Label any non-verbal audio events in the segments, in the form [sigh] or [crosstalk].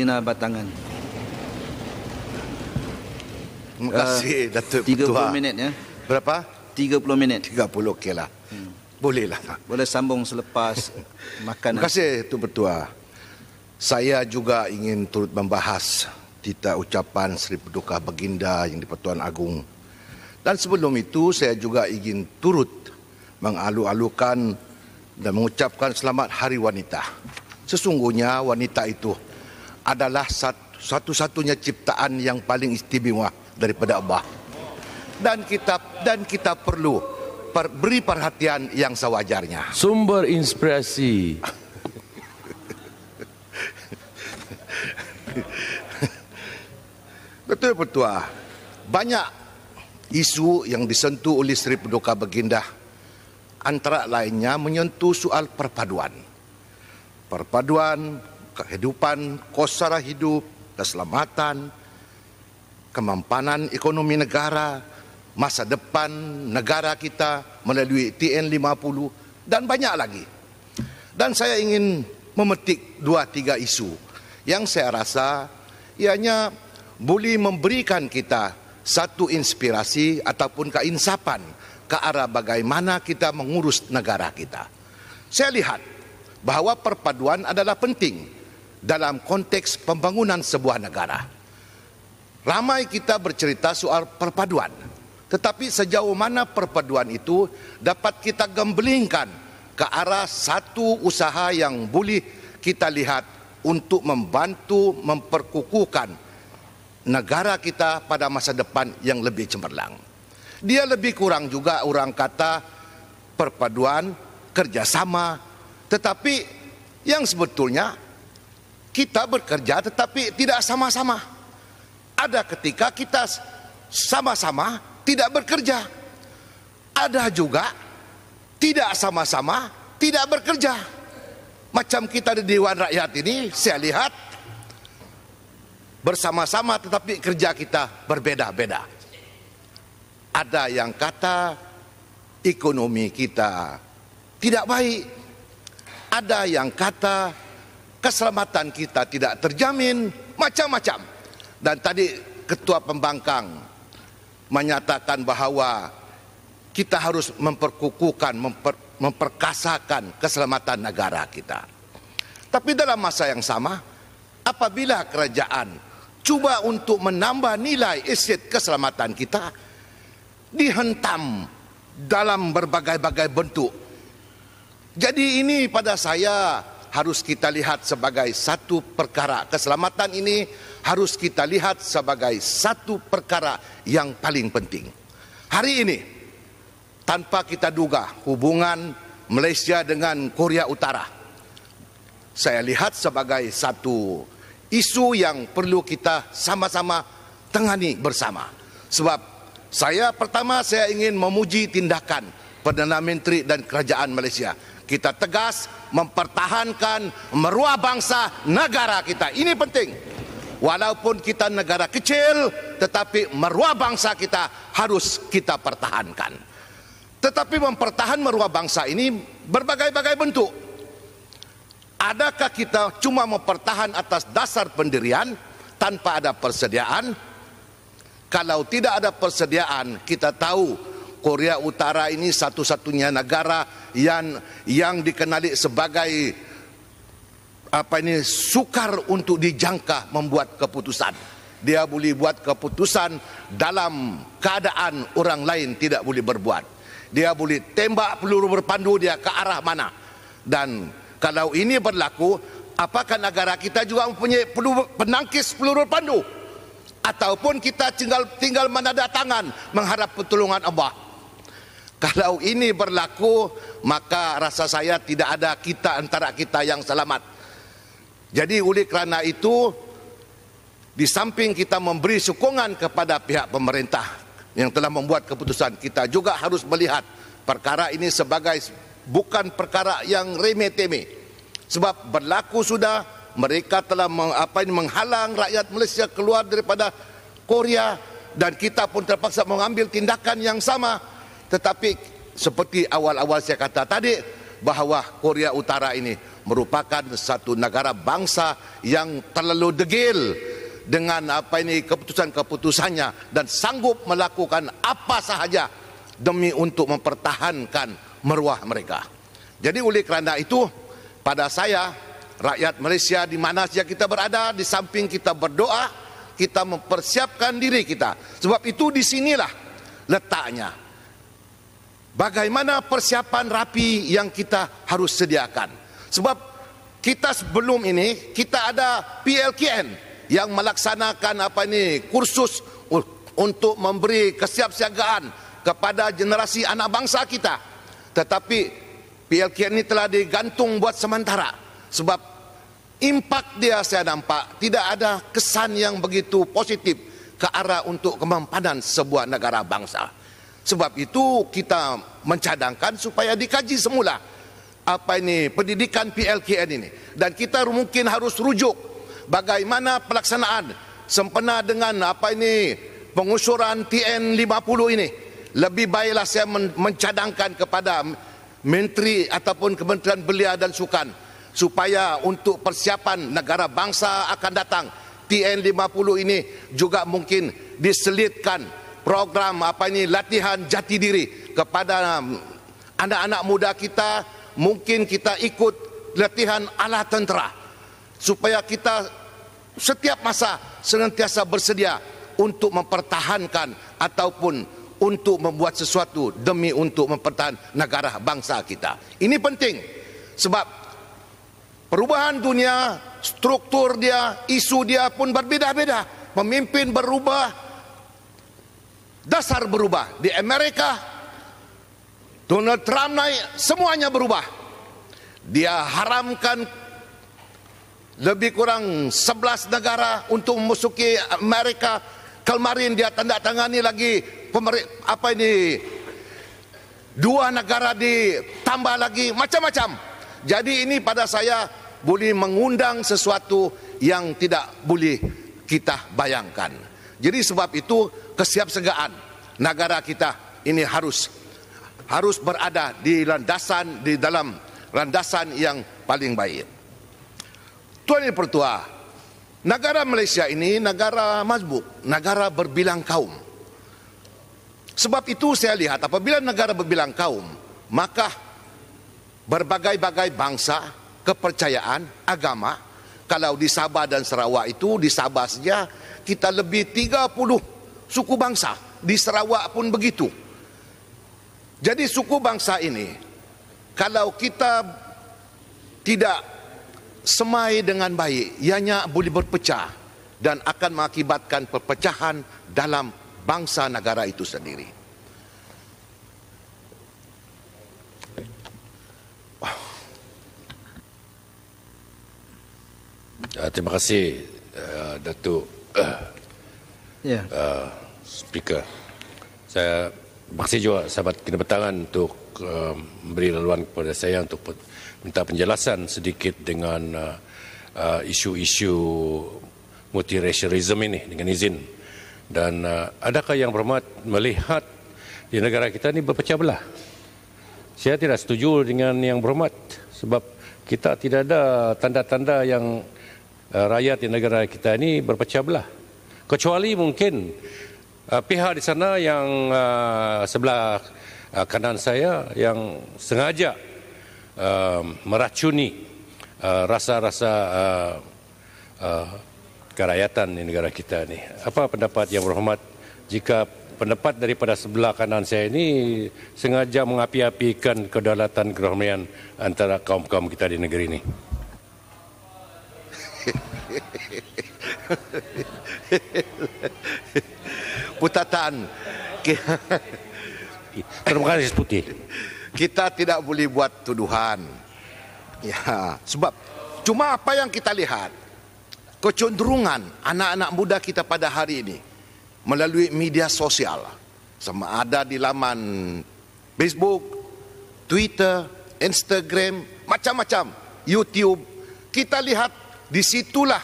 batangan. Terima kasih uh, Datuk 30 Pertua. minit ya. Berapa? 30 minit. 30 okeylah. Hmm. Boleh lah. Boleh sambung selepas [laughs] makan. Terima kasih Datuk Pertua. Saya juga ingin turut membahas tita ucapan Seri Paduka Baginda yang di Pertuan Agung. Dan sebelum itu saya juga ingin turut mengalu-alukan dan mengucapkan selamat Hari Wanita. Sesungguhnya wanita itu adalah satu-satunya ciptaan yang paling istimewa daripada Allah. Dan kita dan kita perlu per, beri perhatian yang sewajarnya. Sumber inspirasi. [laughs] Betul petua. Banyak isu yang disentuh oleh Sri Paduka Baginda antara lainnya menyentuh soal perpaduan. Perpaduan kehidupan, kosara hidup, keselamatan, kemampanan ekonomi negara, masa depan negara kita melalui TN50 dan banyak lagi. Dan saya ingin memetik dua tiga isu yang saya rasa ianya boleh memberikan kita satu inspirasi ataupun keinsapan ke arah bagaimana kita mengurus negara kita. Saya lihat bahawa perpaduan adalah penting. dalam konteks pembangunan sebuah negara. Ramai kita bercerita soal perpaduan, tetapi sejauh mana perpaduan itu dapat kita gembelingkan ke arah satu usaha yang boleh kita lihat untuk membantu memperkukuhkan negara kita pada masa depan yang lebih cemerlang. Dia lebih kurang juga orang kata perpaduan, kerjasama, tetapi yang sebetulnya kita bekerja tetapi tidak sama-sama. Ada ketika kita sama-sama tidak bekerja. Ada juga tidak sama-sama tidak bekerja. Macam kita di Dewan Rakyat ini saya lihat bersama-sama tetapi kerja kita berbeda-beda. Ada yang kata ekonomi kita tidak baik. Ada yang kata keselamatan kita tidak terjamin, macam-macam. Dan tadi ketua pembangkang menyatakan bahwa kita harus memperkukuhkan, memper, memperkasakan keselamatan negara kita. Tapi dalam masa yang sama, apabila kerajaan cuba untuk menambah nilai isit keselamatan kita, dihentam dalam berbagai-bagai bentuk. Jadi ini pada saya harus kita lihat sebagai satu perkara. Keselamatan ini harus kita lihat sebagai satu perkara yang paling penting. Hari ini, tanpa kita duga hubungan Malaysia dengan Korea Utara, saya lihat sebagai satu isu yang perlu kita sama-sama tengani bersama. Sebab saya pertama saya ingin memuji tindakan Perdana Menteri dan Kerajaan Malaysia kita tegas mempertahankan meruah bangsa negara kita. Ini penting. Walaupun kita negara kecil, tetapi meruah bangsa kita harus kita pertahankan. Tetapi mempertahankan meruah bangsa ini berbagai-bagai bentuk. Adakah kita cuma mempertahankan atas dasar pendirian tanpa ada persediaan? Kalau tidak ada persediaan, kita tahu Korea Utara ini satu-satunya negara yang yang dikenali sebagai apa ini sukar untuk dijangka membuat keputusan. Dia boleh buat keputusan dalam keadaan orang lain tidak boleh berbuat. Dia boleh tembak peluru berpandu dia ke arah mana. Dan kalau ini berlaku, apakah negara kita juga mempunyai peluru, penangkis peluru pandu? Ataupun kita tinggal tinggal menanda tangan mengharap pertolongan Allah. Kalau ini berlaku, maka rasa saya tidak ada kita antara kita yang selamat. Jadi oleh kerana itu, di samping kita memberi sokongan kepada pihak pemerintah yang telah membuat keputusan, kita juga harus melihat perkara ini sebagai bukan perkara yang remeh-temeh. Sebab berlaku sudah, mereka telah meng, apa ini, menghalang rakyat Malaysia keluar daripada Korea dan kita pun terpaksa mengambil tindakan yang sama. Tetapi seperti awal-awal saya kata tadi bahawa Korea Utara ini merupakan satu negara bangsa yang terlalu degil dengan apa ini keputusan-keputusannya dan sanggup melakukan apa sahaja demi untuk mempertahankan meruah mereka. Jadi oleh kerana itu pada saya rakyat Malaysia di mana saja kita berada di samping kita berdoa kita mempersiapkan diri kita. Sebab itu di sinilah letaknya bagaimana persiapan rapi yang kita harus sediakan. Sebab kita sebelum ini kita ada PLKN yang melaksanakan apa ini kursus untuk memberi kesiapsiagaan kepada generasi anak bangsa kita. Tetapi PLKN ini telah digantung buat sementara sebab impak dia saya nampak tidak ada kesan yang begitu positif ke arah untuk kemampanan sebuah negara bangsa. Sebab itu kita mencadangkan supaya dikaji semula apa ini pendidikan PLKN ini dan kita mungkin harus rujuk bagaimana pelaksanaan sempena dengan apa ini pengusuran TN50 ini lebih baiklah saya mencadangkan kepada menteri ataupun kementerian belia dan sukan supaya untuk persiapan negara bangsa akan datang TN50 ini juga mungkin diselitkan program apa ini latihan jati diri kepada um, anak-anak muda kita mungkin kita ikut latihan ala tentera supaya kita setiap masa senantiasa bersedia untuk mempertahankan ataupun untuk membuat sesuatu demi untuk mempertahankan negara bangsa kita. Ini penting sebab perubahan dunia, struktur dia, isu dia pun berbeda-beda. Pemimpin berubah, dasar berubah di Amerika Donald Trump naik semuanya berubah dia haramkan lebih kurang 11 negara untuk memasuki Amerika kemarin dia tanda tangani lagi apa ini dua negara ditambah lagi macam-macam jadi ini pada saya boleh mengundang sesuatu yang tidak boleh kita bayangkan jadi sebab itu kesiapsiagaan negara kita ini harus harus berada di landasan di dalam landasan yang paling baik. Tuan Yang Pertua, negara Malaysia ini negara mazbuk, negara berbilang kaum. Sebab itu saya lihat apabila negara berbilang kaum, maka berbagai-bagai bangsa, kepercayaan, agama, kalau di Sabah dan Sarawak itu, di Sabah saja, kita lebih 30 suku bangsa di Sarawak pun begitu. Jadi suku bangsa ini kalau kita tidak semai dengan baik, ianya boleh berpecah dan akan mengakibatkan perpecahan dalam bangsa negara itu sendiri. Ah, terima kasih uh, Datuk. Uh, ya. Yeah. Uh, Speaker. Saya berkasih juga sahabat kena petangan untuk uh, memberi laluan kepada saya untuk minta penjelasan sedikit dengan uh, uh, isu-isu multiracialism ini dengan izin. Dan uh, adakah yang berhormat melihat di negara kita ini berpecah belah? Saya tidak setuju dengan yang berhormat sebab kita tidak ada tanda-tanda yang uh, rakyat di negara kita ini berpecah belah. Kecuali mungkin uh, pihak di sana yang uh, sebelah uh, kanan saya yang sengaja uh, meracuni uh, rasa-rasa uh, uh, kerakyatan di negara kita ini. Apa pendapat yang berhormat jika pendapat daripada sebelah kanan saya ini sengaja mengapi-apikan kedaulatan kerohmian antara kaum-kaum kita di negeri ini? [laughs] Putatan, [laughs] terima kasih putih kita tidak boleh buat tuduhan ya sebab cuma apa yang kita lihat kecenderungan anak-anak muda kita pada hari ini melalui media sosial sama ada di laman Facebook, Twitter, Instagram, macam-macam, YouTube. Kita lihat di situlah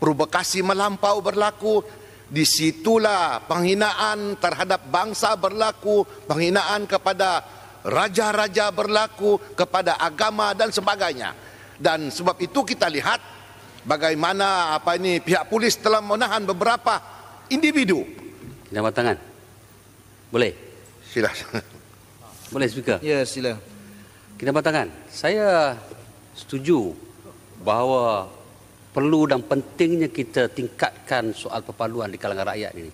provokasi melampau berlaku di situlah penghinaan terhadap bangsa berlaku, penghinaan kepada raja-raja berlaku, kepada agama dan sebagainya. Dan sebab itu kita lihat bagaimana apa ini pihak polis telah menahan beberapa individu. Jabat tangan. Boleh? Sila. Boleh juga Ya, sila. Kita tangan. Saya setuju bahawa perlu dan pentingnya kita tingkatkan soal perpaduan di kalangan rakyat ini.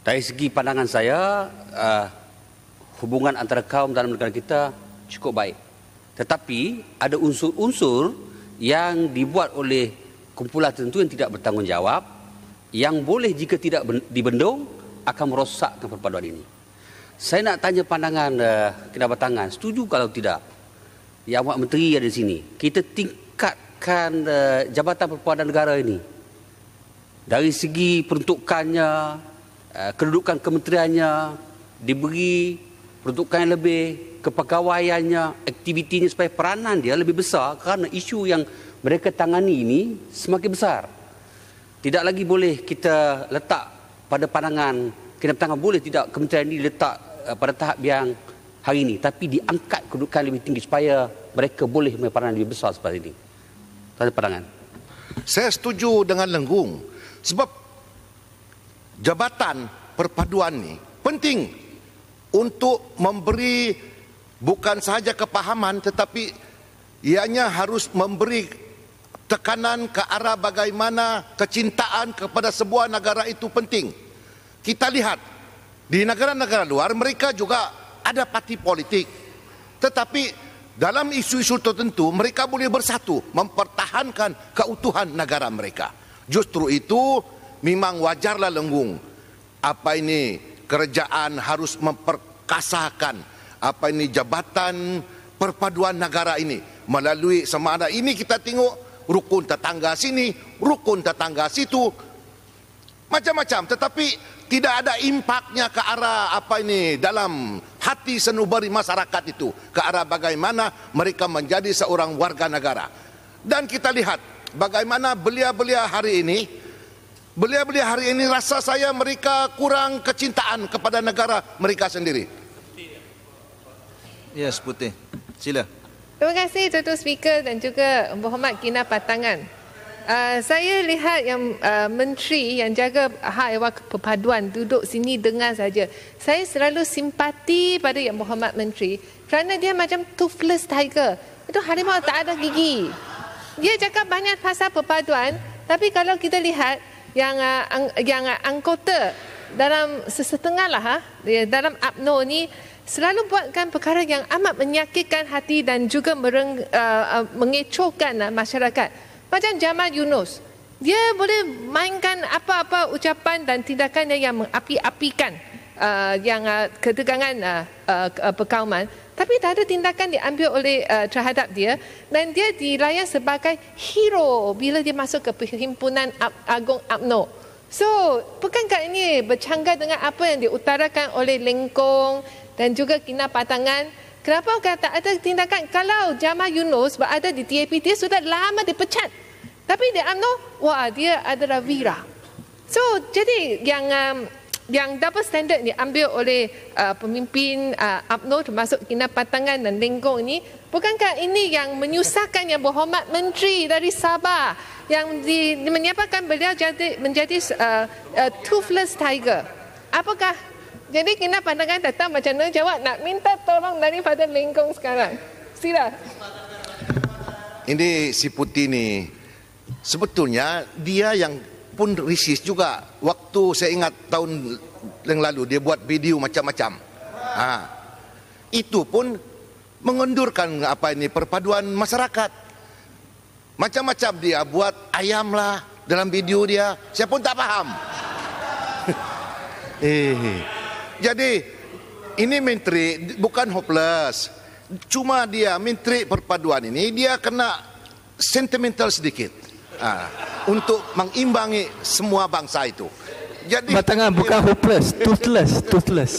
Dari segi pandangan saya, uh, hubungan antara kaum dalam negara kita cukup baik. Tetapi ada unsur-unsur yang dibuat oleh kumpulan tertentu yang tidak bertanggungjawab yang boleh jika tidak dibendung akan merosakkan perpaduan ini. Saya nak tanya pandangan uh, kena tangan? Setuju kalau tidak? Yang Amat Menteri ada di sini. Kita tingkatkan menjalankan eh, Jabatan Perpaduan Negara ini dari segi peruntukannya eh, kedudukan kementeriannya diberi peruntukan yang lebih kepegawaiannya aktivitinya supaya peranan dia lebih besar kerana isu yang mereka tangani ini semakin besar tidak lagi boleh kita letak pada pandangan kena tangan boleh tidak kementerian ini letak eh, pada tahap yang hari ini tapi diangkat kedudukan lebih tinggi supaya mereka boleh mempunyai peranan lebih besar seperti ini. Tak ada pandangan. Saya setuju dengan Lenggung sebab jabatan perpaduan ni penting untuk memberi bukan sahaja kepahaman tetapi ianya harus memberi tekanan ke arah bagaimana kecintaan kepada sebuah negara itu penting. Kita lihat di negara-negara luar mereka juga ada parti politik. Tetapi dalam isu-isu tertentu mereka boleh bersatu mempertahankan keutuhan negara mereka. Justru itu memang wajarlah lenggung. Apa ini kerajaan harus memperkasakan apa ini jabatan perpaduan negara ini melalui semana ini kita tengok rukun tetangga sini, rukun tetangga situ macam-macam tetapi tidak ada impaknya ke arah apa ini dalam hati senubari masyarakat itu ke arah bagaimana mereka menjadi seorang warga negara. Dan kita lihat bagaimana belia-belia hari ini, belia-belia hari ini rasa saya mereka kurang kecintaan kepada negara mereka sendiri. Ya, yes, Putih. Sila. Terima kasih, Tuan Speaker dan juga Muhammad Kina Patangan. Uh, saya lihat yang uh, menteri yang jaga hak ehwal perpaduan duduk sini dengar saja. Saya selalu simpati pada yang Muhammad menteri kerana dia macam toothless tiger. Itu harimau tak ada gigi. Dia cakap banyak pasal perpaduan tapi kalau kita lihat yang uh, yang uh, anggota dalam sesetengah lah ha, dalam APNO ni selalu buatkan perkara yang amat menyakitkan hati dan juga mereng, uh, uh, mengecohkan uh, masyarakat. Macam zaman Yunus. Dia boleh mainkan apa-apa ucapan dan tindakannya yang mengapi-apikan uh, yang uh, ketegangan uh, uh, uh, perkauman. Tapi tak ada tindakan diambil oleh uh, terhadap dia. Dan dia dilayan sebagai hero bila dia masuk ke perhimpunan Agung Abno. So, bukankah ini bercanggah dengan apa yang diutarakan oleh Lengkong dan juga Kina Patangan? Kenapa kata ada tindakan kalau Jamal Yunus berada di TAP dia sudah lama dipecat. Tapi dia amno, wah dia adalah Wira. So jadi yang um, yang double standard ni ambil oleh uh, pemimpin uh, termasuk Kina Patangan dan Lenggong ni bukankah ini yang menyusahkan yang berhormat menteri dari Sabah yang di, menyebabkan beliau jadi menjadi uh, uh, toothless tiger. Apakah jadi kena pandangan datang macam mana jawab nak minta tolong daripada lingkung sekarang. Sila. Ini si Putih ni sebetulnya dia yang pun risis juga. Waktu saya ingat tahun yang lalu dia buat video macam-macam. Ha. Itu pun mengundurkan apa ini perpaduan masyarakat. Macam-macam dia buat ayam lah dalam video dia. Saya pun tak faham. [laughs] eh. Jadi ini menteri bukan hopeless. Cuma dia menteri perpaduan ini dia kena sentimental sedikit uh, untuk mengimbangi semua bangsa itu. Jadi Batangan bukan hopeless, toothless, toothless.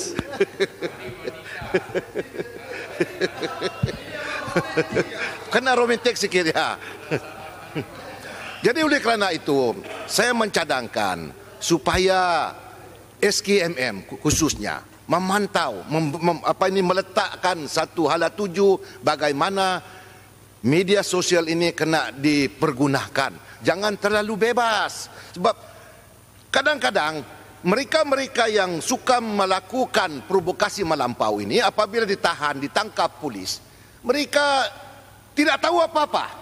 kena romantik sikit ya. Jadi oleh kerana itu saya mencadangkan supaya SKMM khususnya memantau mem, mem, apa ini meletakkan satu hala tuju bagaimana media sosial ini kena dipergunakan jangan terlalu bebas sebab kadang-kadang mereka-mereka yang suka melakukan provokasi melampau ini apabila ditahan ditangkap polis mereka tidak tahu apa-apa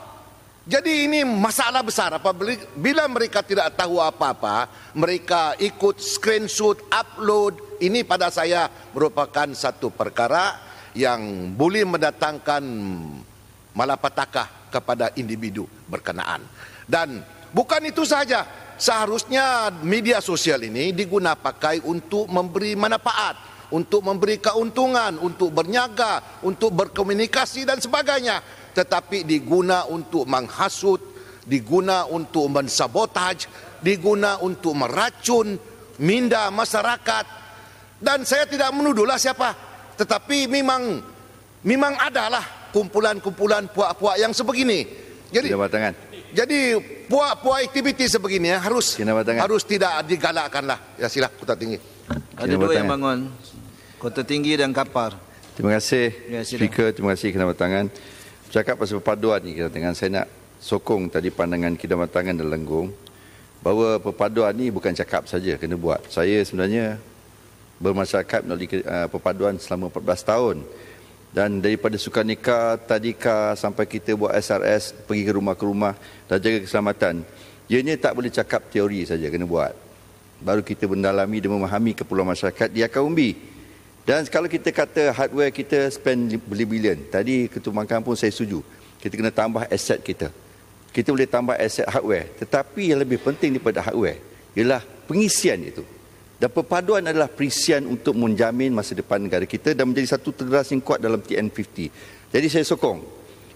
jadi ini masalah besar apabila mereka tidak tahu apa-apa, mereka ikut screenshot, upload. Ini pada saya merupakan satu perkara yang boleh mendatangkan malapetaka kepada individu berkenaan. Dan bukan itu saja, seharusnya media sosial ini diguna pakai untuk memberi manfaat, untuk memberi keuntungan, untuk berniaga, untuk berkomunikasi dan sebagainya tetapi diguna untuk menghasut, diguna untuk mensabotaj, diguna untuk meracun minda masyarakat. Dan saya tidak menuduhlah siapa, tetapi memang memang adalah kumpulan-kumpulan puak-puak yang sebegini. Jadi tangan. Jadi puak-puak aktiviti sebegini ya, harus harus tidak digalakkanlah. Ya sila Kota Tinggi. Ada dua yang bangun. Kota Tinggi dan Kapar. Terima kasih. Ya, Speaker, terima kasih kenapa tangan. Cakap pasal perpaduan ni kita dengan saya nak sokong tadi pandangan kidamatangan dan lenggung bahawa perpaduan ni bukan cakap saja kena buat. Saya sebenarnya bermasyarakat melalui ah, perpaduan selama 14 tahun dan daripada suka nikah, tadika sampai kita buat SRS pergi ke rumah ke rumah dan jaga keselamatan. Ianya tak boleh cakap teori saja kena buat. Baru kita mendalami dan memahami kepulauan masyarakat dia akan dan kalau kita kata hardware kita spend beli bilion, tadi ketua mangkang pun saya setuju. Kita kena tambah aset kita. Kita boleh tambah aset hardware. Tetapi yang lebih penting daripada hardware ialah pengisian itu. Dan perpaduan adalah perisian untuk menjamin masa depan negara kita dan menjadi satu generasi yang kuat dalam TN50. Jadi saya sokong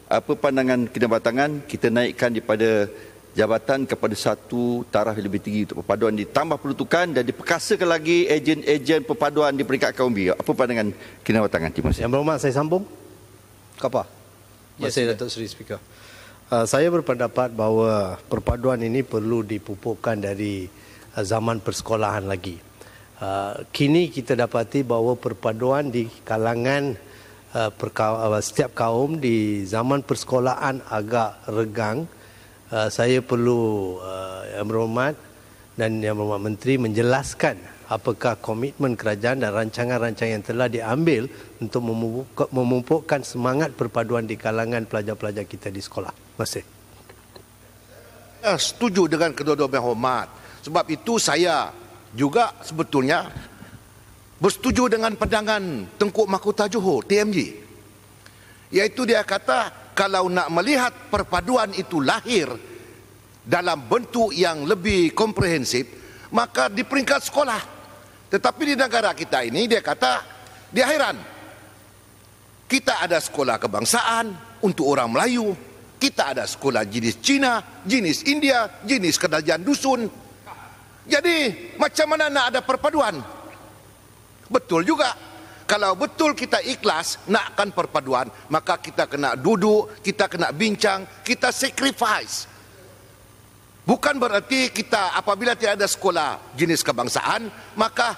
apa pandangan kedatangan kita naikkan daripada jabatan kepada satu taraf yang lebih tinggi untuk perpaduan ditambah perlutukan dan diperkasakan lagi ejen-ejen perpaduan di peringkat kaum B. Apa pandangan Kinawa Tangan Timur? Yang berhormat saya sambung. Kapa? Ya, saya Datuk Seri Speaker. Uh, saya berpendapat bahawa perpaduan ini perlu dipupukkan dari uh, zaman persekolahan lagi. Uh, kini kita dapati bahawa perpaduan di kalangan uh, uh setiap kaum di zaman persekolahan agak regang. Uh, saya perlu uh, yang berhormat dan yang berhormat menteri menjelaskan apakah komitmen kerajaan dan rancangan-rancangan yang telah diambil untuk memupukkan semangat perpaduan di kalangan pelajar-pelajar kita di sekolah. Masih? Saya setuju dengan kedua-dua berhormat. Sebab itu saya juga sebetulnya bersetuju dengan pandangan Tengku Mahkota Johor, TMJ. Iaitu dia kata kalau nak melihat perpaduan itu lahir dalam bentuk yang lebih komprehensif maka di peringkat sekolah tetapi di negara kita ini dia kata di akhiran kita ada sekolah kebangsaan untuk orang Melayu kita ada sekolah jenis Cina, jenis India, jenis kerajaan dusun. Jadi macam mana nak ada perpaduan? Betul juga kalau betul kita ikhlas nakkan perpaduan maka kita kena duduk kita kena bincang kita sacrifice bukan berarti kita apabila tidak ada sekolah jenis kebangsaan maka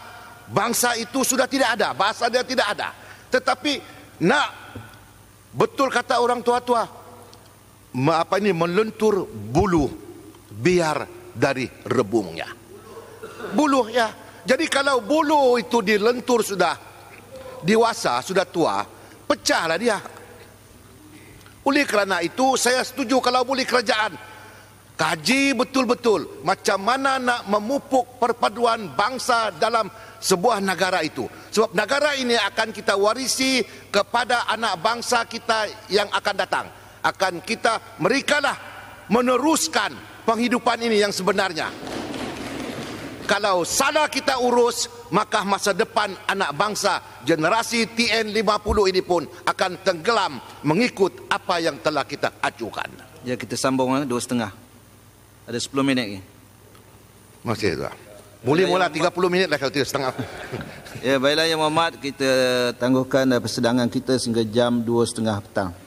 bangsa itu sudah tidak ada bahasa dia tidak ada tetapi nak betul kata orang tua-tua apa ini melentur bulu biar dari rebungnya bulu ya jadi kalau bulu itu dilentur sudah dewasa, sudah tua, pecahlah dia. Oleh kerana itu, saya setuju kalau boleh kerajaan kaji betul-betul macam mana nak memupuk perpaduan bangsa dalam sebuah negara itu. Sebab negara ini akan kita warisi kepada anak bangsa kita yang akan datang. Akan kita merikalah meneruskan penghidupan ini yang sebenarnya. Kalau sana kita urus, maka masa depan anak bangsa generasi TN50 ini pun akan tenggelam mengikut apa yang telah kita ajukan. Ya, kita sambung eh, dua setengah. Ada sepuluh minit lagi. Masih itu. Boleh mula puluh minit lah kalau tidak setengah. ya, baiklah ya Muhammad, kita tangguhkan eh, persidangan kita sehingga jam dua setengah petang.